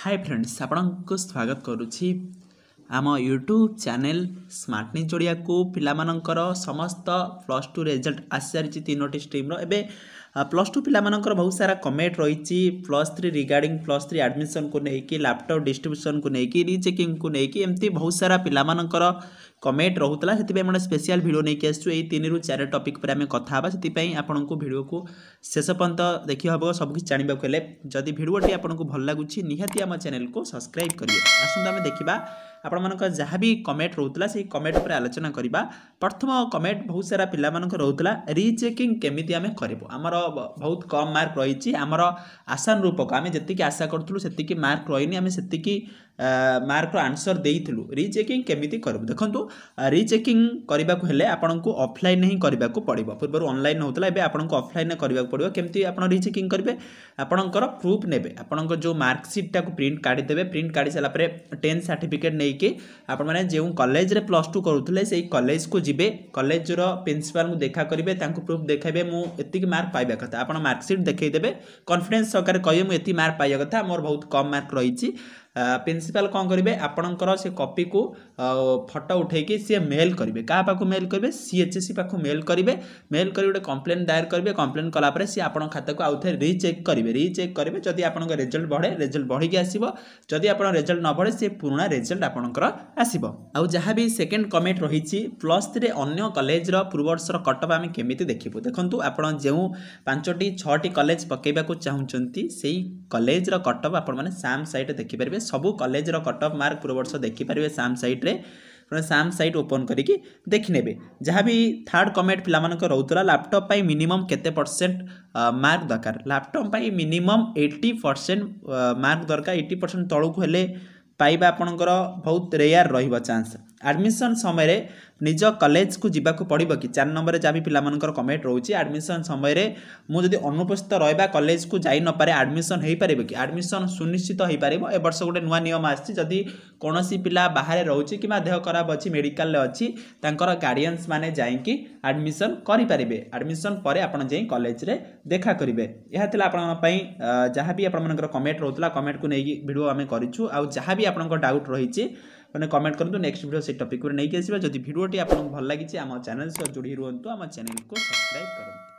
ହାଏ friends ଆପଣଙ୍କୁ ସ୍ୱାଗତ କରୁଛି ଆମ ୟୁଟ୍ୟୁବ୍ ଚ୍ୟାନେଲ୍ ସ୍ମାର୍ଟ ନ୍ୟୁଜ୍ ଓଡ଼ିଆକୁ ପିଲାମାନଙ୍କର ସମସ୍ତ ପ୍ଲସ୍ ଟୁ ରେଜଲ୍ଟ ଆସିସାରିଛି ତିନୋଟି ଷ୍ଟ୍ରିମ୍ର ଏବେ ପ୍ଲସ୍ ଟୁ ପିଲାମାନଙ୍କର ବହୁତ ସାରା କମେଣ୍ଟ ରହିଛି plus three regarding plus three ଆଡ଼ମିସନ୍କୁ ନେଇକି ଲ୍ୟାପଟପ୍ ଡିଷ୍ଟ୍ରିବ୍ୟୁସନ୍କୁ ନେଇକି ରିଚେକିଂକୁ ନେଇକି ଏମିତି ବହୁତ ସାରା ପିଲାମାନଙ୍କର कमेट रोला से स्पेशल भिड नहीं आसचु यही तीन रू चार टपिक पर आम कथा से आपण भिडियो को शेष पर्यत देखी हम सबकि जानवाक जदि भिडटी आपको भल लगुच निहती चेल को सब्सक्राइब करेंगे आसत आम देखा आपण मन जहाँ भी कमेट रोला से कमेट पर आलोचना करवा प्रथम कमेट बहुत सारा पिला रोला रिचेकिंग केमी आम करमर बहुत कम मार्क रही आम आशानुरूपक आम जी आशा करूँ से मार्क रही आम से मार्क आनसर देलु रिचेकिंग केमी करूँ देखो ରିଚେକିଂ କରିବାକୁ ହେଲେ ଆପଣଙ୍କୁ ଅଫ୍ଲାଇନ୍ ହିଁ କରିବାକୁ ପଡ଼ିବ ପୂର୍ବରୁ ଅନଲାଇନ୍ ହେଉଥିଲା ଏବେ ଆପଣଙ୍କୁ ଅଫଲାଇନ୍ରେ କରିବାକୁ ପଡ଼ିବ କେମିତି ଆପଣ ରିଚେକିଂ କରିବେ ଆପଣଙ୍କର ପ୍ରୁଫ୍ ନେବେ ଆପଣଙ୍କ ଯେଉଁ ମାର୍କସିଟ୍ଟାକୁ ପ୍ରିଣ୍ଟ କାଢ଼ିଦେବେ ପ୍ରିଣ୍ଟ କାଢ଼ି ସାରିଲା ପରେ ଟେନ୍ଥ ସାର୍ଟିଫିକେଟ୍ ନେଇକି ଆପଣମାନେ ଯେଉଁ କଲେଜରେ ପ୍ଲସ୍ ଟୁ କରୁଥିଲେ ସେଇ କଲେଜକୁ ଯିବେ କଲେଜର ପ୍ରିନ୍ସିପାଲଙ୍କୁ ଦେଖା କରିବେ ତାଙ୍କୁ ପ୍ରୁଫ୍ ଦେଖାଇବେ ମୁଁ ଏତିକି ମାର୍କ ପାଇବା କଥା ଆପଣ ମାର୍କସିଟ୍ ଦେଖାଇଦେବେ କନଫିଡେନ୍ସ ସହକାରେ କହିବେ ମୁଁ ଏତିକି ମାର୍କ ପାଇବା କଥା ମୋର ବହୁତ କମ୍ ମାର୍କ ରହିଛି ପ୍ରିନ୍ସିପାଲ୍ କ'ଣ କରିବେ ଆପଣଙ୍କର ସେ କପିକୁ ଫଟୋ ଉଠାଇକି ସିଏ ମେଲ୍ କରିବେ କାହା ପାଖକୁ ମେଲ୍ କରିବେ ସିଏଚ୍ଏସି ପାଖକୁ ମେଲ୍ କରିବେ ମେଲ୍ କରି ଗୋଟେ କମ୍ପ୍ଲେନ୍ ଦାୟର କରିବେ କମ୍ପ୍ଲେନ୍ କଲାପରେ ସିଏ ଆପଣଙ୍କ ଖାତାକୁ ଆଉଥରେ ରିଚେକ୍ କରିବେ ରିଚେକ୍ କରିବେ ଯଦି ଆପଣଙ୍କ ରେଜଲ୍ଟ ବଢ଼େ ରେଜଲ୍ଟ ବଢ଼ିକି ଆସିବ ଯଦି ଆପଣ ରେଜଲ୍ଟ ନ ବଢ଼େ ସେ ପୁରୁଣା ରେଜଲ୍ଟ ଆପଣଙ୍କର ଆସିବ ଆଉ ଯାହା ବି ସେକେଣ୍ଡ କମେଣ୍ଟ ରହିଛି ପ୍ଲସ୍ ଥ୍ରୀରେ ଅନ୍ୟ କଲେଜର ପୂର୍ବବର୍ଷର କଟଅଫ୍ ଆମେ କେମିତି ଦେଖିବୁ ଦେଖନ୍ତୁ ଆପଣ ଯେଉଁ ପାଞ୍ଚଟି ଛଅଟି କଲେଜ ପକାଇବାକୁ ଚାହୁଁଛନ୍ତି ସେଇ କଲେଜର କଟଅଫ୍ ଆପଣମାନେ ସାମ୍ ସାଇଟ୍ ଦେଖିପାରିବେ ସବୁ କଲେଜର କଟ୍ ଅଫ୍ ମାର୍କ ପୂର୍ବବର୍ଷ ଦେଖିପାରିବେ ସାମ୍ ସାଇଟ୍ରେ ଆପଣ ସାମ୍ ସାଇଟ୍ ଓପନ୍ କରିକି ଦେଖିନେବେ ଯାହା ବି ଥାର୍ଡ଼ କମେଣ୍ଟ ପିଲାମାନଙ୍କ ରହୁଥିଲା ଲ୍ୟାପଟପ୍ ପାଇଁ ମିନିମମ୍ କେତେ ପରସେଣ୍ଟ ମାର୍କ ଦରକାର ଲ୍ୟାପଟପ୍ ପାଇଁ ମିନିମମ୍ ଏଇଟି ପରସେଣ୍ଟ ମାର୍କ ଦରକାର ଏଇଟି ପରସେଣ୍ଟ ତଳକୁ ହେଲେ ପାଇବା ଆପଣଙ୍କର ବହୁତ ରେୟାର୍ ରହିବ ଚାନ୍ସ ଆଡ଼ମିସନ୍ ସମୟରେ ନିଜ କଲେଜକୁ ଯିବାକୁ ପଡ଼ିବ କି ଚାରି ନମ୍ବରରେ ଯାହା ବି ପିଲାମାନଙ୍କର କମେଣ୍ଟ ରହୁଛି ଆଡ଼ମିସନ୍ ସମୟରେ ମୁଁ ଯଦି ଅନୁପସ୍ଥିତ ରହିବା କଲେଜକୁ ଯାଇନପାରେ ଆଡ଼ମିସନ୍ ହୋଇପାରିବ କି ଆଡ଼ମିସନ୍ ସୁନିଶ୍ଚିତ ହୋଇପାରିବ ଏ ବର୍ଷ ଗୋଟେ ନୂଆ ନିୟମ ଆସିଛି ଯଦି କୌଣସି ପିଲା ବାହାରେ ରହୁଛି କିମ୍ବା ଦେହ ଖରାପ ଅଛି ମେଡ଼ିକାଲରେ ଅଛି ତାଙ୍କର ଗାର୍ଡ଼ିଆନ୍ସ ମାନେ ଯାଇକି ଆଡ଼ମିସନ୍ କରିପାରିବେ ଆଡ଼ମିସନ୍ ପରେ ଆପଣ ଯାଇ କଲେଜରେ ଦେଖା କରିବେ ଏହା ଥିଲା ଆପଣଙ୍କ ପାଇଁ ଯାହା ବି ଆପଣମାନଙ୍କର କମେଣ୍ଟ ରହୁଥିଲା କମେଣ୍ଟକୁ ନେଇକି ଭିଡ଼ିଓ ଆମେ କରିଛୁ ଆଉ ଯାହା ବି ଆପଣଙ୍କ ଡାଉଟ୍ ରହିଛି ମାନେ କମେଣ୍ଟ କରନ୍ତୁ ନେକ୍ସଟ ଭିଡ଼ିଓ ସେଇ ଟପିକ୍ ଉପରେ ନେଇକି ଆସିବା ଯଦି ଭିଡ଼ିଓଟି ଆପଣଙ୍କୁ ଭଲ ଲାଗିଛି ଆମ ଚ୍ୟାନେଲ୍ ସହ ଯୋଡ଼ି ରୁହନ୍ତୁ ଆମ ଚ୍ୟାନେଲ୍କୁ ସବସ୍କ୍ରାଇବ୍ କରନ୍ତୁ